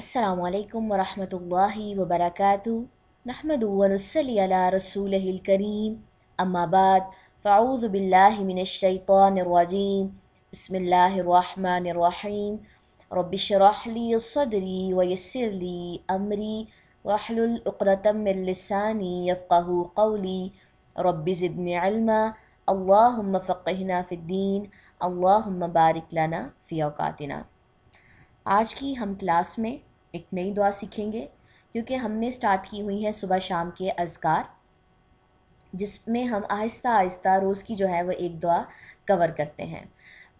अल्लाम वरहमल वबरक नहमदनसली रसूलकरीम अम्माबाद फ़ाऊज़बिल्लिमिनशैतरजीम बसमीम रबिशरहली सदरी वयसरली अमरी वाहलतमिलसानी यफ़ाह कौली रबी ज़िदन अलमा अल्लाम फ़क़ना फ़िद्दीन अल्लाम बारिक लना फ़ी अवकातना आज की हम क्लास में एक नई दुआ सीखेंगे क्योंकि हमने स्टार्ट की हुई है सुबह शाम के अजगार जिसमें हम आहिस्ता आहिस्ता रोज़ की जो है वो एक दुआ कवर करते हैं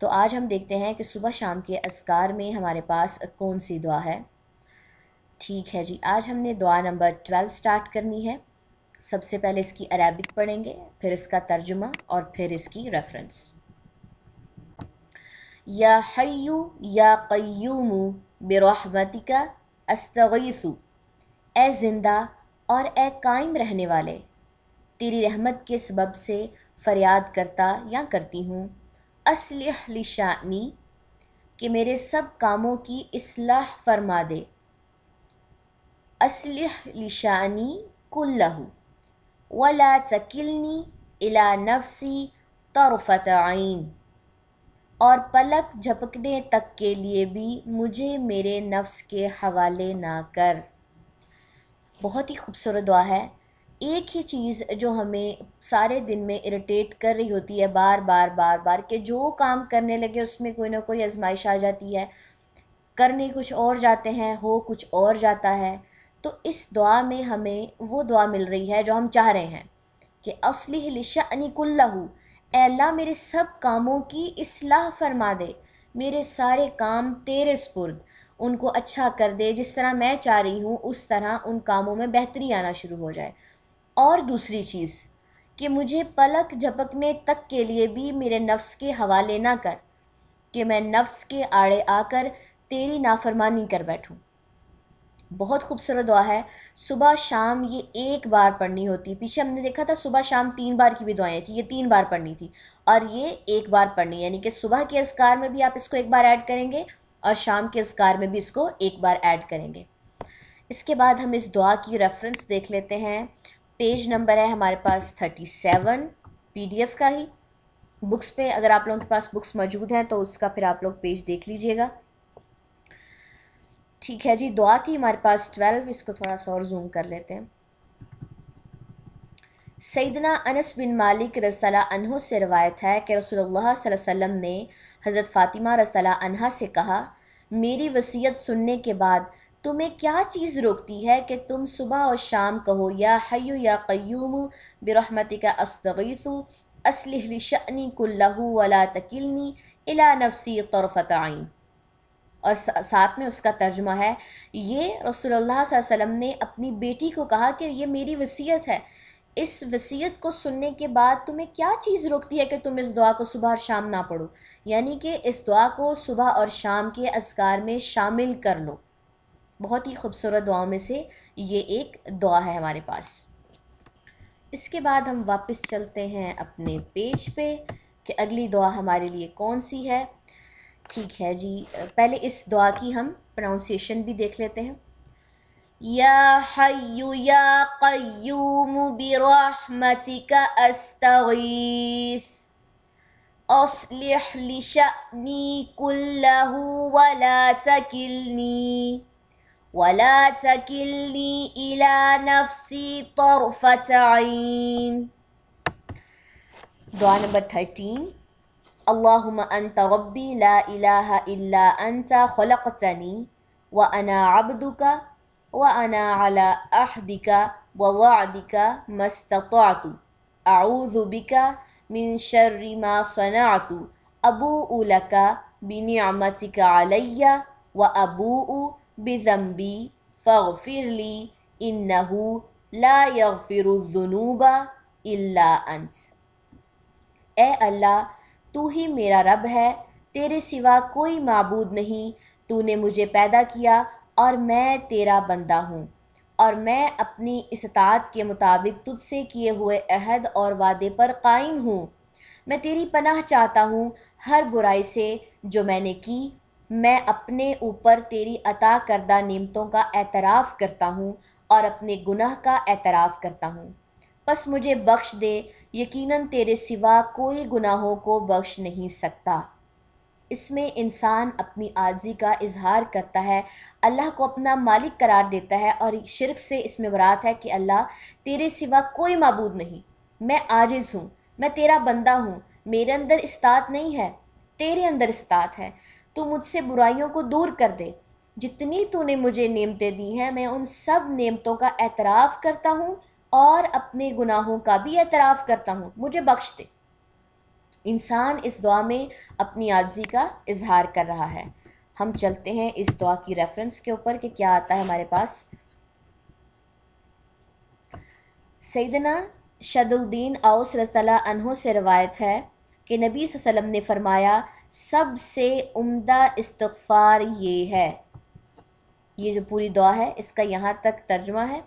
तो आज हम देखते हैं कि सुबह शाम के असकार में हमारे पास कौन सी दुआ है ठीक है जी आज हमने दुआ नंबर ट्वेल्व स्टार्ट करनी है सबसे पहले इसकी अरबिक पढ़ेंगे फिर इसका तर्जुमा और फिर इसकी रेफरेंस या हयु या क़य्यूम बेरोहमतिका अस्तगीसु ए ज़िंदा और ए कायम रहने वाले तेरी रहमत के सबब से फ़रियाद करता या करती हूँ असलिशानी कि मेरे सब कामों की असलाह फरमा दे असलिशानी शानी कुल्लहू वला चकिलनी इला नफसी तरफ़त आइन और पलक झपकने तक के लिए भी मुझे मेरे नफ्स के हवाले ना कर बहुत ही खूबसूरत दुआ है एक ही चीज़ जो हमें सारे दिन में इरिटेट कर रही होती है बार बार बार बार कि जो काम करने लगे उसमें कोई ना कोई आजमाइश आ जाती है करने कुछ और जाते हैं हो कुछ और जाता है तो इस दुआ में हमें वो दुआ मिल रही है जो हम चाह रहे हैं कि असली लिशा अनिकुल्ला अल्लाह मेरे सब कामों की असलाह फरमा दे मेरे सारे काम तेरे स्पुर्द उनको अच्छा कर दे जिस तरह मैं चाह रही हूँ उस तरह उन कामों में बेहतरी आना शुरू हो जाए और दूसरी चीज़ कि मुझे पलक झपकने तक के लिए भी मेरे नफ्स के हवाले ना कर कि मैं नफ्स के आड़े आकर तेरी नाफरमानी कर बैठूँ बहुत खूबसूरत दुआ है सुबह शाम ये एक बार पढ़नी होती है पीछे हमने देखा था सुबह शाम तीन बार की भी दुआएं थी ये तीन बार पढ़नी थी और ये एक बार पढ़नी यानी कि सुबह के असकार में भी आप इसको एक बार ऐड करेंगे और शाम के असकार में भी इसको एक बार ऐड करेंगे इसके बाद हम इस दुआ की रेफरेंस देख लेते हैं पेज नंबर है हमारे पास थर्टी सेवन एफ़ का ही बुक्स पे अगर आप लोगों के पास बुक्स मौजूद हैं तो उसका फिर आप लोग पेज देख लीजिएगा ठीक है जी दुआ थी हमारे पास ट्वेल्व इसको थोड़ा सा और जूम कर लेते हैं सईदना अनस बिन मालिक रसला अनहों से रवायत है कि रसोल्ला वसम ने हज़रत फ़ातिमा रसला अनहा से कहा मेरी वसीयत सुनने के बाद तुम्हें क्या चीज़ रोकती है कि तुम सुबह और शाम कहो या हयु या क्यूम बरहमती का अस्तगीसु असलहली शनी कुल्लू वला तकिलनी अला नफसी तरफ़त आईन और साथ में उसका तर्जमा है ये रसोल्ला वसम ने अपनी बेटी को कहा कि ये मेरी वसीयत है इस वसीयत को सुनने के बाद तुम्हें क्या चीज़ रोकती है कि तुम इस दुआ को सुबह और शाम ना पढ़ो यानी कि इस दुआ को सुबह और शाम के असकार में शामिल कर लो बहुत ही खूबसूरत दुआओं में से ये एक दुआ है हमारे पास इसके बाद हम वापस चलते हैं अपने पेज पे कि अगली दुआ हमारे लिए कौन सी है ठीक है जी पहले इस दुआ की हम प्रोनाउंसिएशन भी देख लेते हैं या या कयूमु बिरोमतिका अस्तवी कुल्लहू वला चकिलनी वला नफसी तरफ दुआ नंबर थर्टीन اللهم أنت ربي لا إله إلا أنت خلقتني وأنا عبدك وأنا على أحدك ووعدك ما استطعت أعوذ بك من شر ما صنعت أبوء لك بنعمتك علي وأبوء بذنبي فاغفر لي إنه لا يغفر الذنوب إلا أنت أي الله तू ही मेरा रब है तेरे सिवा कोई मबूद नहीं तूने मुझे पैदा किया और मैं तेरा बंदा हूँ और मैं अपनी इस्तात के मुताबिक तुझसे किए हुए अहद और वादे पर कायम हूँ मैं तेरी पनाह चाहता हूँ हर बुराई से जो मैंने की मैं अपने ऊपर तेरी अता करदा नियमतों का एतराफ़ करता हूँ और अपने गुनाह का एतराफ़ करता हूँ बस मुझे बख्श दे यकीनन तेरे सिवा कोई गुनाहों को बख्श नहीं सकता इसमें इंसान अपनी आर्जी का इजहार करता है अल्लाह को अपना मालिक करार देता है और शिरक से इसमें वरात है कि अल्लाह तेरे सिवा कोई मबूद नहीं मैं आजिज़ हूँ मैं तेरा बंदा हूँ मेरे अंदर इस्तात नहीं है तेरे अंदर इस्तात है तू मुझसे बुराइयों को दूर कर दे जितनी तूने मुझे नेमतें दी हैं मैं उन सब नेमतों का एतराफ़ करता हूँ और अपने गुनाहों का भी एतराफ़ करता हूँ मुझे बख्श दे इंसान इस दुआ में अपनी आजी का इजहार कर रहा है हम चलते हैं इस दुआ की रेफरेंस के ऊपर कि क्या आता है हमारे पास सैदना शदुल्दीन आउस रसला से रवायत है कि नबी वसम ने फरमाया सबसे उम्दा इस्तफ़ार ये है ये जो पूरी दुआ है इसका यहाँ तक तर्जमा है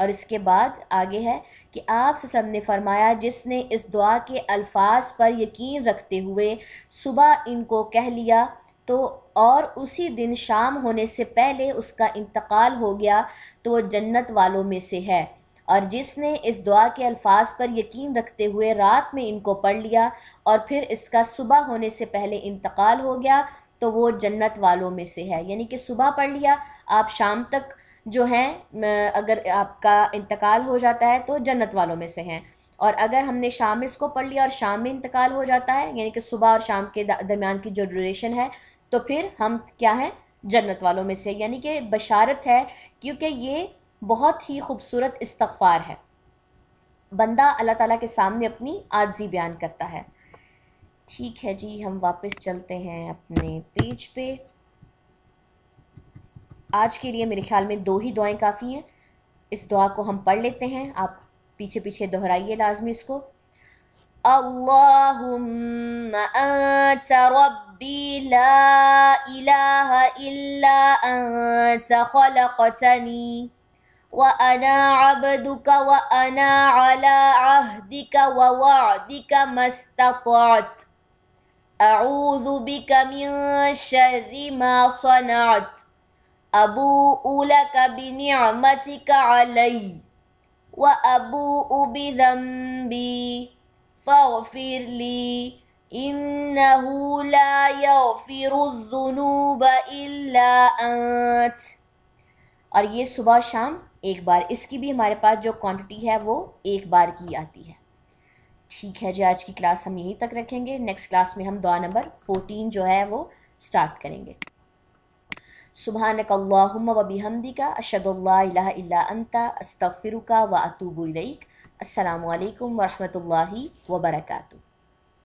और इसके बाद आगे है कि आप सब ने फरमाया जिसने इस दुआ के अल्फाज पर यकीन रखते हुए सुबह इनको कह लिया तो और उसी दिन शाम होने से पहले उसका इंतकाल हो गया तो वो जन्नत वालों में से है और जिसने इस दुआ के अल्फाज पर यकीन रखते हुए रात में इनको पढ़ लिया और फिर इसका सुबह होने से पहले इंतकाल हो गया तो वो जन्नत वालों में से है यानी कि सुबह पढ़ लिया आप शाम तक जो हैं अगर आपका इंतकाल हो जाता है तो जन्नत वालों में से हैं और अगर हमने शाम इसको पढ़ लिया और शाम में इंतकाल हो जाता है यानी कि सुबह और शाम के दरमियान की जो ड्यूरेशन है तो फिर हम क्या हैं जन्नत वालों में से यानी कि बशारत है क्योंकि ये बहुत ही खूबसूरत इस्तफ़ार है बंदा अल्लाह ताला के सामने अपनी आजी बयान करता है ठीक है जी हम वापस चलते हैं अपने पेज पे आज के लिए मेरे ख्याल में दो ही दुआएं काफ़ी हैं इस दुआ को हम पढ़ लेते हैं आप पीछे पीछे दोहराइए लाजमी इसको اللهم أنت ربي لا إله إلا أنت خلقتني وأنا عبدك وأنا على عهدك ووعدك ما استطعت أعوذ بك من شر ما صنعت أبوء لك بنعمتك علي وأبوء بذنبي فاغفر لي إنه لا يغفر الذنوب إلا أنت और ये सुबह शाम एक बार इसकी भी हमारे पास जो क्वांटिटी है वो एक बार की आती है ठीक है जी आज की क्लास हम यहीं तक रखेंगे नेक्स्ट क्लास में हम दुआ नंबर फोर्टीन जो है वो स्टार्ट करेंगे सुबहानक वबिहमदी अशदुल्ल अशदुल्ला अंता अस्तफ़िर का व अतूबुलक अल्लाम वरहमल वर्का